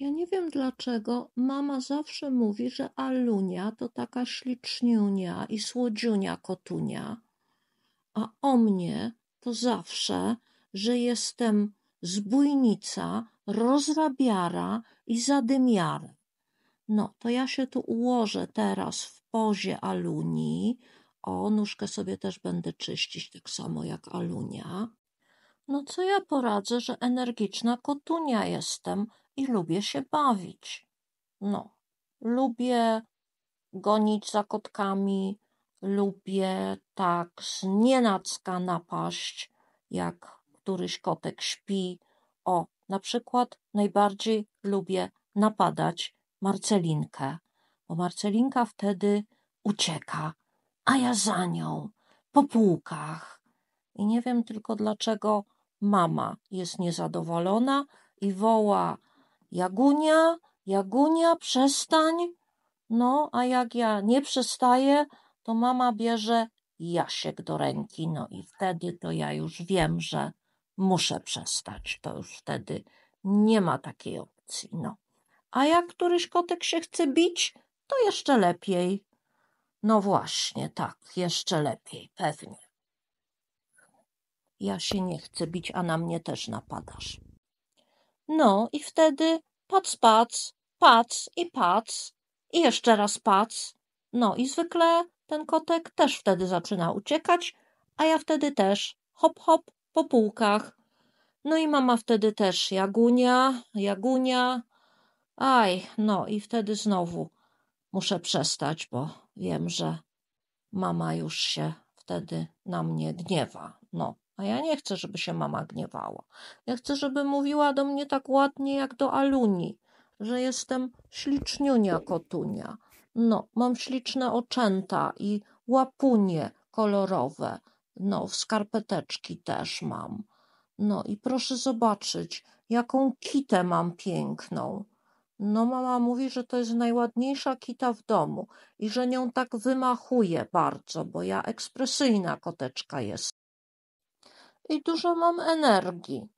Ja nie wiem dlaczego mama zawsze mówi, że Alunia to taka śliczniunia i słodziunia kotunia, a o mnie to zawsze, że jestem zbójnica, rozrabiara i zadymiara. No, to ja się tu ułożę teraz w pozie alunii. O, nóżkę sobie też będę czyścić, tak samo jak alunia. No, co ja poradzę, że energiczna kotunia jestem, i lubię się bawić. No, lubię gonić za kotkami, lubię tak z nienacka napaść, jak któryś kotek śpi. O, na przykład najbardziej lubię napadać Marcelinkę, bo Marcelinka wtedy ucieka, a ja za nią, po półkach. I nie wiem tylko dlaczego mama jest niezadowolona i woła Jagunia, Jagunia, przestań. No, a jak ja nie przestaję, to mama bierze Jasiek do ręki. No i wtedy to ja już wiem, że muszę przestać. To już wtedy nie ma takiej opcji. No. A jak któryś kotek się chce bić, to jeszcze lepiej. No właśnie, tak, jeszcze lepiej, pewnie. Ja się nie chcę bić, a na mnie też napadasz. No i wtedy pac, pac, pac i pac i jeszcze raz pac. No i zwykle ten kotek też wtedy zaczyna uciekać, a ja wtedy też hop, hop po półkach. No i mama wtedy też jagunia, jagunia. Aj, no i wtedy znowu muszę przestać, bo wiem, że mama już się wtedy na mnie gniewa. No. A ja nie chcę, żeby się mama gniewała. Ja chcę, żeby mówiła do mnie tak ładnie jak do Aluni, że jestem śliczniunia kotunia. No, mam śliczne oczęta i łapunie kolorowe. No, skarpeteczki też mam. No i proszę zobaczyć, jaką kitę mam piękną. No, mama mówi, że to jest najładniejsza kita w domu i że nią tak wymachuje bardzo, bo ja ekspresyjna koteczka jestem i dużo mam energii.